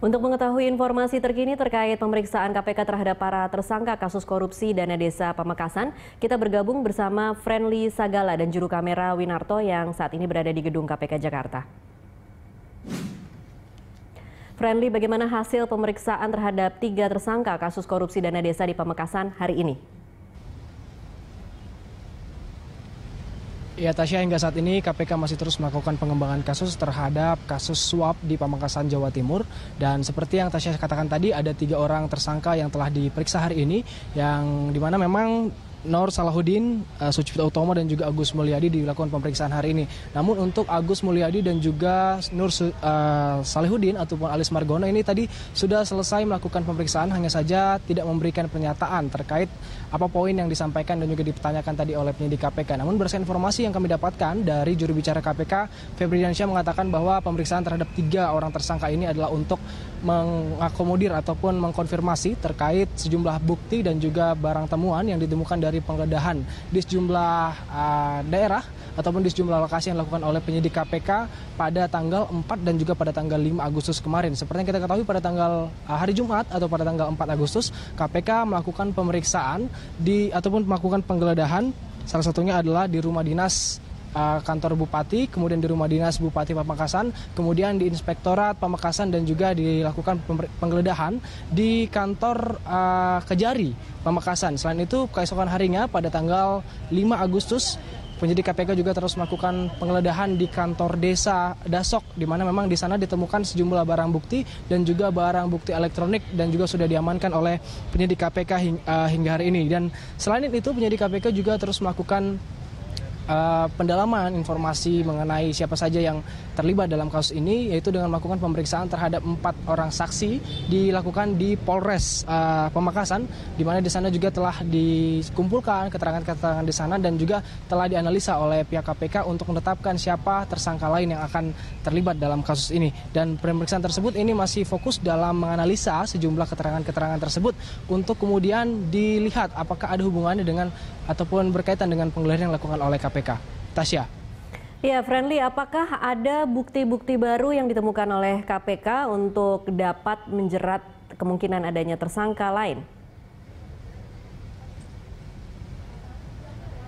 Untuk mengetahui informasi terkini terkait pemeriksaan KPK terhadap para tersangka kasus korupsi dana desa Pamekasan, kita bergabung bersama Friendly Sagala dan juru kamera Winarto yang saat ini berada di gedung KPK Jakarta. Friendly, bagaimana hasil pemeriksaan terhadap tiga tersangka kasus korupsi dana desa di Pamekasan hari ini? Ya Tasya hingga saat ini KPK masih terus melakukan pengembangan kasus terhadap kasus suap di Pamekasan Jawa Timur dan seperti yang Tasya katakan tadi ada tiga orang tersangka yang telah diperiksa hari ini yang dimana memang Nur Salahuddin, uh, Sucipto Utomo dan juga Agus Mulyadi dilakukan pemeriksaan hari ini. Namun untuk Agus Mulyadi dan juga Nur uh, Salahuddin ataupun Alis Margono ini tadi sudah selesai melakukan pemeriksaan hanya saja tidak memberikan pernyataan terkait apa poin yang disampaikan dan juga dipertanyakan tadi oleh penyidik KPK. Namun berdasarkan informasi yang kami dapatkan dari juru bicara KPK, Febri Diansyah mengatakan bahwa pemeriksaan terhadap tiga orang tersangka ini adalah untuk mengakomodir ataupun mengkonfirmasi terkait sejumlah bukti dan juga barang temuan yang ditemukan dari dari penggeledahan di sejumlah uh, daerah ataupun di sejumlah lokasi yang dilakukan oleh penyidik KPK pada tanggal 4 dan juga pada tanggal 5 Agustus kemarin. Seperti yang kita ketahui pada tanggal uh, hari Jumat atau pada tanggal 4 Agustus, KPK melakukan pemeriksaan di ataupun melakukan penggeledahan salah satunya adalah di rumah dinas Eh, kantor bupati, kemudian di rumah dinas bupati Pamekasan, kemudian di inspektorat Pamekasan dan juga dilakukan penggeledahan di kantor uh, Kejari Pamekasan. Selain itu keesokan harinya pada tanggal 5 Agustus Penyidik KPK juga terus melakukan penggeledahan di kantor desa Dasok, di mana memang di sana ditemukan sejumlah barang bukti dan juga barang bukti elektronik dan juga sudah diamankan oleh penyidik KPK eh, hingga hari ini. Dan selain itu penyidik KPK juga terus melakukan Eh, pendalaman informasi mengenai siapa saja yang terlibat dalam kasus ini yaitu dengan melakukan pemeriksaan terhadap empat orang saksi dilakukan di Polres uh, eh, Pemakasan di mana di sana juga telah dikumpulkan keterangan-keterangan di sana dan juga telah dianalisa oleh pihak KPK untuk menetapkan siapa tersangka lain yang akan terlibat dalam kasus ini dan pemeriksaan tersebut ini masih fokus dalam menganalisa sejumlah keterangan-keterangan tersebut untuk kemudian dilihat apakah ada hubungannya dengan ataupun berkaitan dengan penggeledahan yang dilakukan oleh KPK. Tasya. Ya, Friendly, apakah ada bukti-bukti baru yang ditemukan oleh KPK untuk dapat menjerat kemungkinan adanya tersangka lain?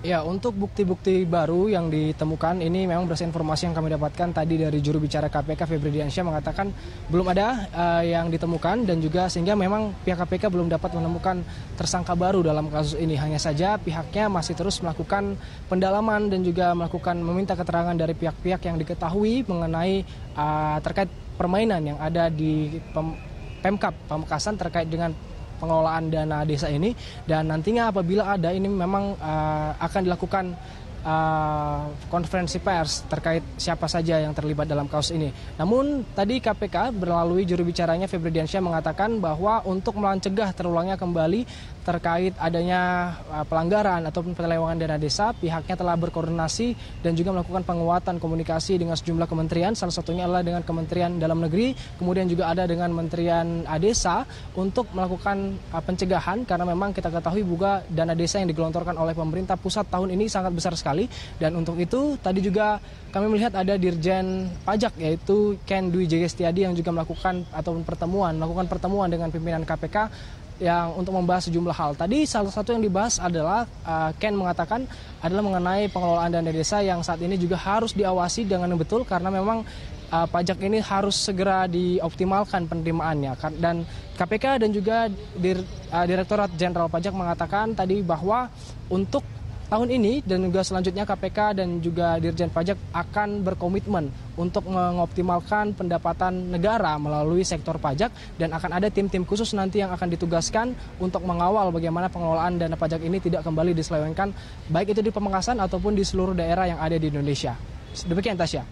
Ya, untuk bukti-bukti baru yang ditemukan ini memang berdasarkan informasi yang kami dapatkan tadi dari juru bicara KPK Febri Diansyah mengatakan belum ada uh, yang ditemukan dan juga sehingga memang pihak KPK belum dapat menemukan tersangka baru dalam kasus ini. Hanya saja pihaknya masih terus melakukan pendalaman dan juga melakukan meminta keterangan dari pihak-pihak yang diketahui mengenai uh, terkait permainan yang ada di Pem Pemkap Pamekasan terkait dengan pengelolaan dana desa ini dan nantinya apabila ada ini memang uh, akan dilakukan Eh, konferensi pers terkait siapa saja yang terlibat dalam kaos ini. Namun tadi KPK melalui juru bicaranya Febri Diansyah mengatakan bahwa untuk mencegah terulangnya kembali terkait adanya eh, pelanggaran ataupun penyelewengan dana desa, pihaknya telah berkoordinasi dan juga melakukan penguatan komunikasi dengan sejumlah kementerian, salah satunya adalah dengan Kementerian Dalam Negeri, kemudian juga ada dengan Kementerian Desa untuk melakukan eh, pencegahan karena memang kita ketahui juga dana desa yang digelontorkan oleh pemerintah pusat tahun ini sangat besar sekali sekali. Dan untuk itu tadi juga kami melihat ada Dirjen Pajak yaitu Ken Dwi Jegestiadi yang juga melakukan ataupun pertemuan, melakukan pertemuan dengan pimpinan KPK yang untuk membahas sejumlah hal. Tadi salah satu yang dibahas adalah uh, Ken mengatakan adalah mengenai pengelolaan dana desa yang saat ini juga harus diawasi dengan betul karena memang uh, pajak ini harus segera dioptimalkan penerimaannya dan KPK dan juga Dir, uh, Direktorat Jenderal Pajak mengatakan tadi bahwa untuk Tahun ini dan juga selanjutnya KPK dan juga Dirjen Pajak akan berkomitmen untuk mengoptimalkan pendapatan negara melalui sektor pajak dan akan ada tim-tim khusus nanti yang akan ditugaskan untuk mengawal bagaimana pengelolaan dana pajak ini tidak kembali diselewengkan baik itu di pemengkasan ataupun di seluruh daerah yang ada di Indonesia. Demikian Tasya.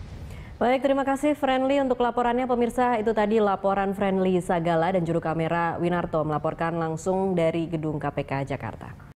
Baik, terima kasih Friendly untuk laporannya pemirsa. Itu tadi laporan Friendly Sagala dan juru kamera Winarto melaporkan langsung dari gedung KPK Jakarta.